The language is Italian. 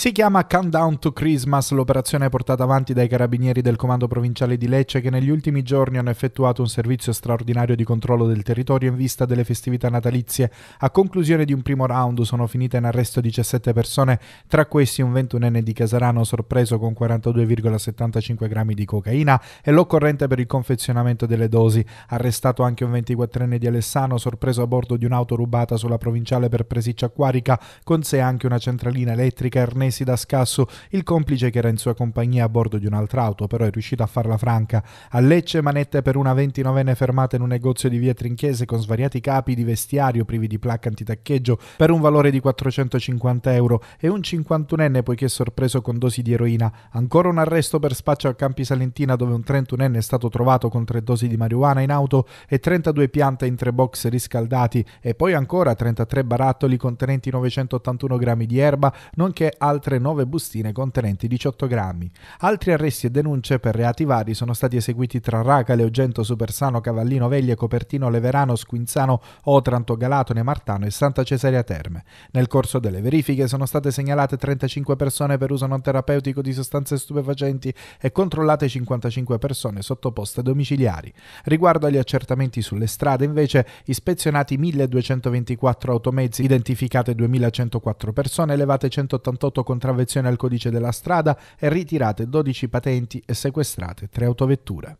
Si chiama Countdown to Christmas l'operazione portata avanti dai carabinieri del Comando Provinciale di Lecce che negli ultimi giorni hanno effettuato un servizio straordinario di controllo del territorio in vista delle festività natalizie. A conclusione di un primo round sono finite in arresto 17 persone, tra questi un 21enne di Casarano sorpreso con 42,75 grammi di cocaina e l'occorrente per il confezionamento delle dosi. Arrestato anche un 24enne di Alessano sorpreso a bordo di un'auto rubata sulla provinciale per Presiccia Acquarica, con sé anche una centralina elettrica Ernesto mesi da scasso il complice che era in sua compagnia a bordo di un'altra auto, però è riuscito a farla franca. A Lecce manette per una 29enne fermata in un negozio di via Trinchese con svariati capi di vestiario privi di placca antitaccheggio per un valore di 450 euro e un 51enne poiché sorpreso con dosi di eroina. Ancora un arresto per spaccio a Campi Salentina dove un 31enne è stato trovato con tre dosi di marijuana in auto e 32 piante in tre box riscaldati e poi ancora 33 barattoli contenenti 981 grammi di erba, nonché altri altre 9 bustine contenenti 18 grammi. Altri arresti e denunce per reati vari sono stati eseguiti tra Raca, Leogento, Supersano, Cavallino Veglie, Copertino, Leverano, Squinzano, Otranto, Galatone, Martano e Santa Cesarea Terme. Nel corso delle verifiche sono state segnalate 35 persone per uso non terapeutico di sostanze stupefacenti e controllate 55 persone sottoposte a domiciliari. Riguardo agli accertamenti sulle strade, invece, ispezionati 1224 automezzi, identificate 2104 persone, elevate 188 con contravvezione al codice della strada e ritirate 12 patenti e sequestrate 3 autovetture.